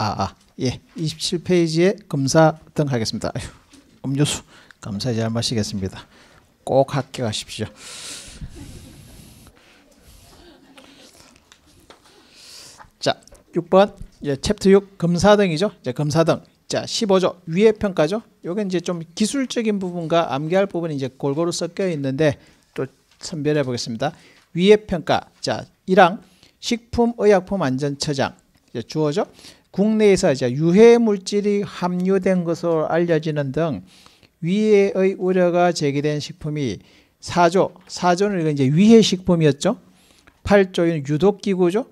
아, 아, 예. 27페이지에 검사 등 하겠습니다. 음료수 감사히 잘 마시겠습니다. 꼭 합격하십시오. 자, 6번 이제 예, 챕터 6 검사 등이죠. 이제 예, 검사 등. 자, 15조 위의 평가죠. 요게 이제 좀 기술적인 부분과 암기할 부분이 이제 골고루 섞여 있는데 또 선별해 보겠습니다. 위의 평가. 자, 1항 식품의약품안전처장. 예, 주어죠. 국내에서 이제 유해 물질이 함유된 것으로 알려지는 등 위해의 우려가 제기된 식품이 사조사조는 이제 위해 식품이었죠. 팔조는 유독기구죠.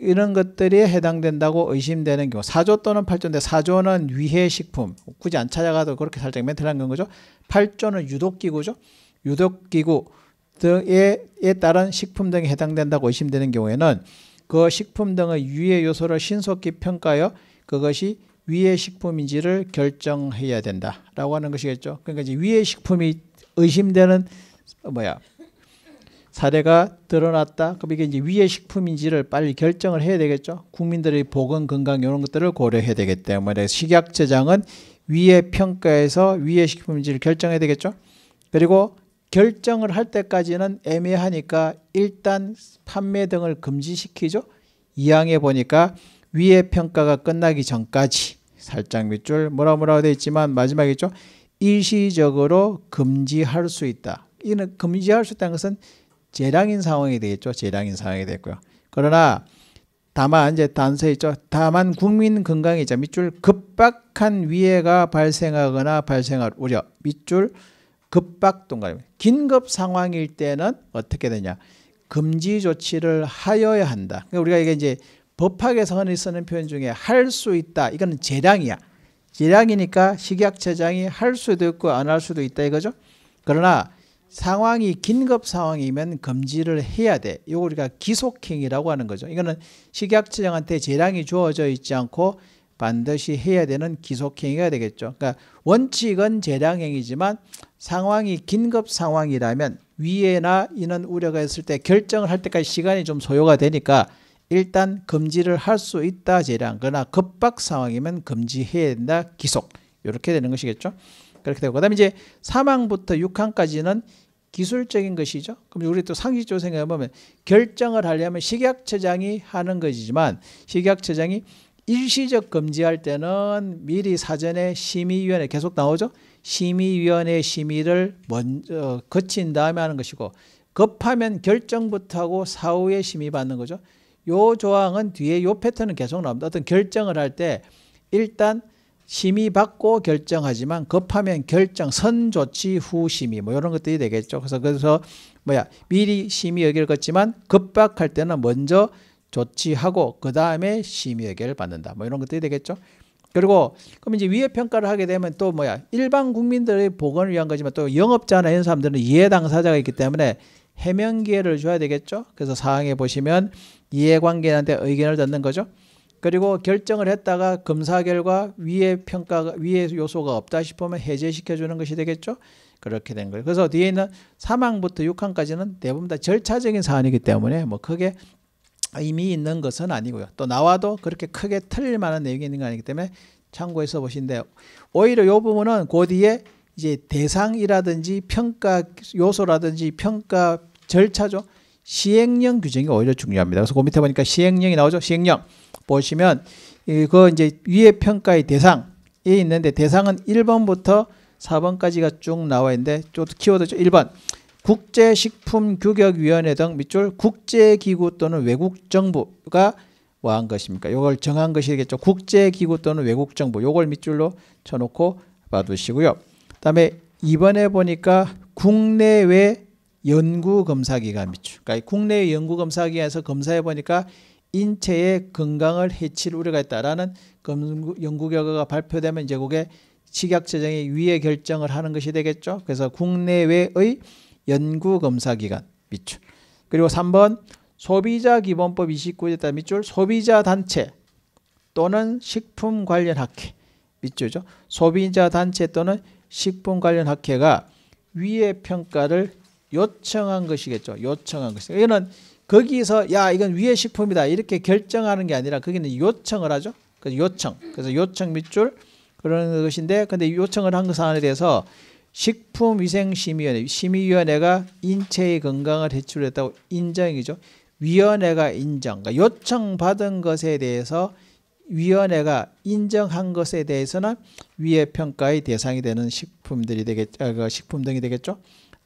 이런 것들이 해당된다고 의심되는 경우 사조 또는 팔조인데사조는 위해 식품 굳이 안 찾아가도 그렇게 살짝 멘트를 한 거죠. 팔조는 유독기구죠. 유독기구 등에 따른 식품 등에 해당된다고 의심되는 경우에는 그 식품 등의 유해 요소를 신속히 평가하여 그것이 위해 식품인지를 결정해야 된다라고 하는 것이겠죠. 그러니까 이제 위해 식품이 의심되는 뭐야 사례가 드러났다. 그럼 이게 이제 위해 식품인지를 빨리 결정을 해야 되겠죠. 국민들의 보건 건강 이런 것들을 고려해야 되기 때문에 뭐 식약처장은 위해 평가에서 위해 식품인지를 결정해야 되겠죠. 그리고 결정을 할 때까지는 애매하니까 일단 판매 등을 금지시키죠. 이항해 보니까 위의 평가가 끝나기 전까지 살짝 밑줄 뭐라 뭐라 되어 있지만 마지막에 있죠. 일시적으로 금지할 수 있다. 이는 금지할 수 있다는 것은 재량인 상황이 되겠죠. 재량인 상황이 되고요 그러나 다만 이제 단서 있죠. 다만 국민 건강이자 밑줄 급박한 위해가 발생하거나 발생할 우려 밑줄 급박동감, 긴급 상황일 때는 어떻게 되냐? 금지 조치를 하여야 한다. 그러니까 우리가 이게 이제 법학에서 흔히 쓰는 표현 중에 할 수 있다. 이거는 재량이야. 재량이니까 식약처장이 할 수도 있고 안 할 수도 있다 이거죠. 그러나 상황이 긴급 상황이면 금지를 해야 돼. 이거 우리가 기속행위라고 하는 거죠. 이거는 식약처장한테 재량이 주어져 있지 않고 반드시 해야 되는 기속행위가 되겠죠. 그러니까 원칙은 재량행위지만 상황이 긴급 상황이라면 위에나이는 우려가 있을 때 결정을 할 때까지 시간이 좀 소요가 되니까 일단 금지를 할 수 있다 재량 그러나 급박 상황이면 금지해야 된다 기속 이렇게 되는 것이겠죠. 그렇게 되고 그다음에 이제 사망부터 육항까지는 기술적인 것이죠. 그럼 우리 또 상식적으로 생각해 보면 결정을 하려면 식약처장이 하는 것이지만 식약처장이 일시적 금지할 때는 미리 사전에 심의위원회 계속 나오죠. 심의위원회 심의를 먼저 어, 거친 다음에 하는 것이고 급하면 결정부터 하고 사후에 심의받는 거죠. 요 조항은 뒤에 요 패턴은 계속 나옵니다. 어떤 결정을 할 때 일단 심의받고 결정하지만 급하면 결정, 선조치 후 심의 뭐 이런 것들이 되겠죠. 그래서 그래서 뭐야 미리 심의 여기를 걷지만 급박할 때는 먼저 조치하고 그 다음에 심의 의결을 받는다. 뭐 이런 것들이 되겠죠. 그리고 그럼 이제 위에 평가를 하게 되면 또 뭐야 일반 국민들의 보건을 위한 거지만 또 영업자나 이런 사람들은 이해 당사자가 있기 때문에 해명 기회를 줘야 되겠죠. 그래서 사항에 보시면 이해관계인한테 의견을 듣는 거죠. 그리고 결정을 했다가 검사 결과 위에 평가 위에 요소가 없다 싶으면 해제시켜 주는 것이 되겠죠. 그렇게 된 거예요. 그래서 뒤에 있는 사망부터육항까지는 대부분 다 절차적인 사안이기 때문에 뭐 크게 의미 있는 것은 아니고요. 또 나와도 그렇게 크게 틀릴 만한 내용이 있는 거 아니기 때문에 참고해서 보신데 오히려 요 부분은 그 뒤에 이제 대상이라든지 평가 요소라든지 평가 절차죠. 시행령 규정이 오히려 중요합니다. 그래서 그 밑에 보니까 시행령이 나오죠. 시행령 보시면 이거 그 이제 위에 평가의 대상이 있는데 대상은 1번부터 4번까지가 쭉 나와 있는데 또 키워드죠. 1번 국제식품규격위원회 등 밑줄 국제기구 또는 외국 정부가 뭐한 것입니까? 이걸 정한 것이겠죠. 국제기구 또는 외국 정부 요걸 밑줄로 쳐놓고 봐두시고요. 그다음에 이번에 보니까 국내외 연구검사기관 밑줄. 그러니까 국내 연구검사기관에서 검사해 보니까 인체의 건강을 해칠 우려가 있다라는 연구 결과가 발표되면 이제 그게 식약처정이 위의 결정을 하는 것이 되겠죠. 그래서 국내외의 연구 검사 기간 밑줄. 그리고 3번 소비자 기본법 2 9제따 밑줄 소비자 단체 또는 식품 관련 학회 밑줄죠. 소비자 단체 또는 식품 관련 학회가 위의 평가를 요청한 것이겠죠. 요청한 것이. 이거는 거기서 야 이건 위의 식품이다 이렇게 결정하는 게 아니라 거기는 요청을 하죠. 그래서 요청. 그래서 요청 밑줄 그런 것인데 근데 요청을 한 것에 그 대해서 식품위생심의위원회, 심의위원회가 인체의 건강을 해출했다고 인정이죠. 위원회가 인정, 그러니까 요청받은 것에 대해서 위원회가 인정한 것에 대해서는 위의 평가의 대상이 되는 식품들이 되겠, 아, 그 식품 등이 되겠죠.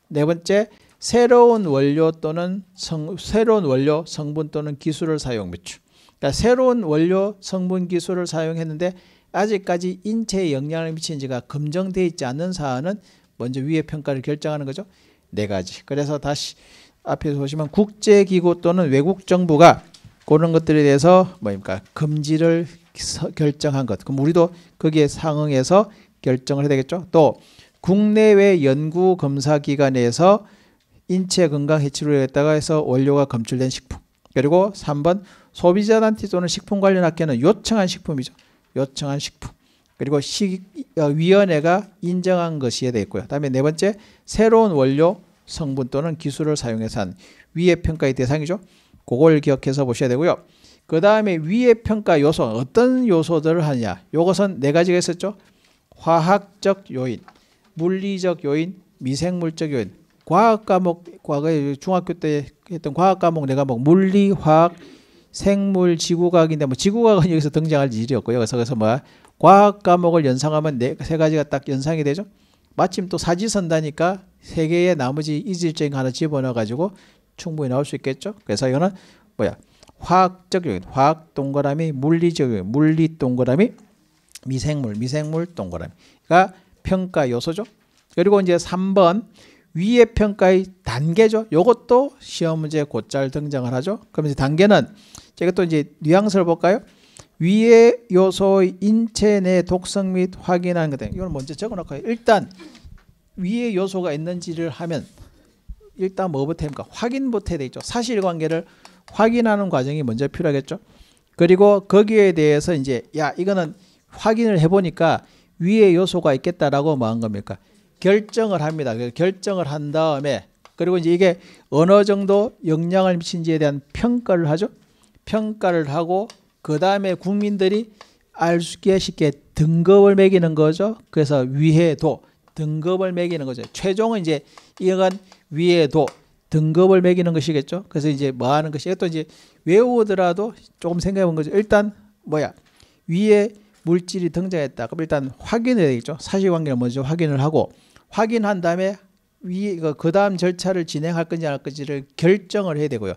네 번째, 새로운 원료 또는 성, 새로운 원료 성분 또는 기술을 사용 매출. 그러니까 새로운 원료 성분 기술을 사용했는데 아직까지 인체에 영향을 미친 지가 검증돼 있지 않은 사안은 먼저 위의 평가를 결정하는 거죠. 네 가지. 그래서 다시 앞에서 보시면 국제기구 또는 외국 정부가 그런 것들에 대해서 뭐입니까? 금지를 결정한 것. 그럼 우리도 거기에 상응해서 결정을 해야 되겠죠. 또 국내외 연구 검사 기관에서 인체 건강 해치를 했다가 해서 원료가 검출된 식품. 그리고 3번 소비자 단체 또는 식품 관련 학계는 요청한 식품이죠. 요청한 식품. 그리고 시, 어, 위원회가 인정한 것이에 되어 있고요. 다음에 네 번째 새로운 원료 성분 또는 기술을 사용해서 한 위의 평가의 대상이죠. 그걸 기억해서 보셔야 되고요. 그 다음에 위의 평가 요소 어떤 요소들을 하냐 요것은 네 가지가 있었죠. 화학적 요인, 물리적 요인, 미생물적 요인. 과학 과목 과거에 중학교 때 했던 과학 과목 네 과목 물리, 화학, 생물, 지구과학인데 뭐 지구과학은 여기서 등장할 일이었고요. 그래서 그래서 뭐 과학 과목을 연상하면 네, 세 가지가 딱 연상이 되죠. 마침 또 사지선다니까 세 개의 나머지 이질적인 하나 집어넣어 가지고 충분히 나올 수 있겠죠. 그래서 이거는 뭐야? 화학적 요인, 화학 동그라미, 물리적 요인, 물리 동그라미, 미생물, 미생물 동그라미가 그러니까 평가 요소죠. 그리고 이제 3번 위의 평가의 단계죠. 요것도 시험 문제 곧잘 등장을 하죠. 그럼 이제 단계는 제가 또 이제 뉘앙스를 볼까요? 위의 요소의 인체 내 독성 및 확인하는 것 이걸 먼저 적어놓고 일단 위의 요소가 있는지를 하면 일단 뭐부터 합니까? 확인부터 해야 되겠죠 사실관계를 확인하는 과정이 먼저 필요하겠죠. 그리고 거기에 대해서 이제 야 이거는 확인을 해보니까 위의 요소가 있겠다라고 뭐한 겁니까? 결정을 합니다. 결정을 한 다음에 그리고 이제 이게 어느 정도 영향을 미친지에 대한 평가를 하죠. 평가를 하고 그 다음에 국민들이 알 수 있게 쉽게 등급을 매기는 거죠. 그래서 위해도 등급을 매기는 거죠. 최종은 이제 이건 위에도 등급을 매기는 것이겠죠. 그래서 이제 뭐 하는 것이 또 이제 외우더라도 조금 생각해 본 거죠. 일단 뭐야 위에 물질이 등장했다. 그럼 일단 확인해야 되겠죠. 사실관계를 먼저 확인을 하고 확인한 다음에 위그 그 다음 절차를 진행할 건지 안할 건지를 결정을 해야 되고요.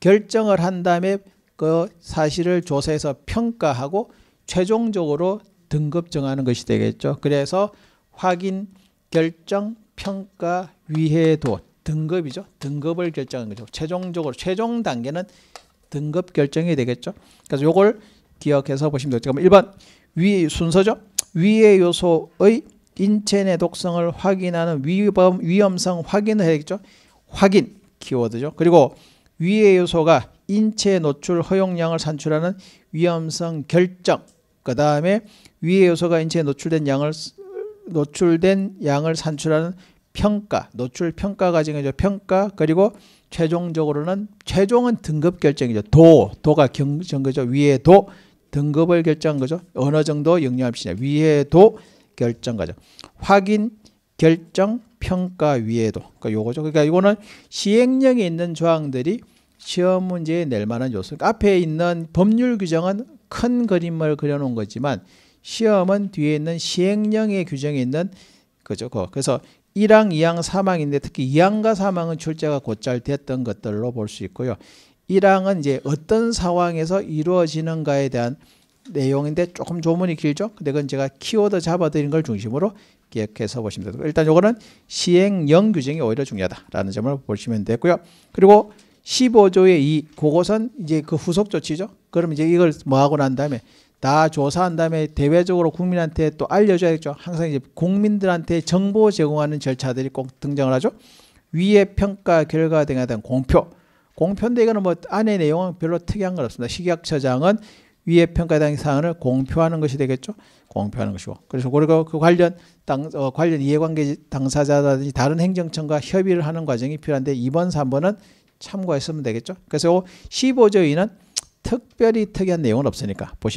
결정을 한 다음에 그 사실을 조사해서 평가하고 최종적으로 등급 정하는 것이 되겠죠. 그래서 확인, 결정, 평가, 위해도 등급이죠. 등급을 결정하는 거죠. 최종적으로 최종 단계는 등급 결정이 되겠죠. 그래서 요걸 기억해서 보시면 되죠. 그럼 1번 위 순서죠. 위의 요소의 인체 내 독성을 확인하는 위험, 위험성 확인을 해야겠죠. 확인 키워드죠. 그리고 위의 요소가 인체 노출 허용량을 산출하는 위험성 결정 그 다음에 위의 요소가 인체에 노출된 양을 노출된 양을 산출하는 평가 노출 평가 과정이죠 평가 그리고 최종적으로는 최종은 등급 결정이죠 도 도가 경정 거죠 위의 도 등급을 결정한 거죠 어느 정도 영향을 미냐 위의 도 결정 과정 확인 결정 평가 위에도 그러니까 요거죠. 그러니까 이거는 시행령에 있는 조항들이 시험 문제에 낼 만한 요소. 앞에 있는 법률 규정은 큰 그림을 그려놓은 거지만 시험은 뒤에 있는 시행령의 규정에 있는 그죠. 그, 그래서 1항, 2항, 3항인데 특히 2항과 3항은 출제가 곧잘 됐던 것들로 볼 수 있고요. 1항은 이제 어떤 상황에서 이루어지는가에 대한 내용인데 조금 조문이 길죠. 근데 그건 제가 키워드 잡아드린 걸 중심으로 기억해서 보시면 되고 일단 요거는 시행령 규정이 오히려 중요하다라는 점을 보시면 되고요. 그리고 15조의 2 그것은 이제 그 후속 조치죠. 그럼 이제 이걸 뭐 하고 난 다음에 다 조사한 다음에 대외적으로 국민한테 또 알려줘야겠죠. 항상 이제 국민들한테 정보 제공하는 절차들이 꼭 등장을 하죠. 위에 평가 결과 등에 대한 공표. 공표인데 이거는 뭐 안의 내용은 별로 특이한 건 없습니다. 식약처장은 위에 평가 당 사안을 공표하는 것이 되겠죠. 공표하는 것이고. 그래서 그리고 그 관련 당 어, 관련 이해관계 당사자라든지 다른 행정청과 협의를 하는 과정이 필요한데 2번, 3번은 참고했으면 되겠죠. 그래서 15조에는 특별히 특이한 내용은 없으니까 보시면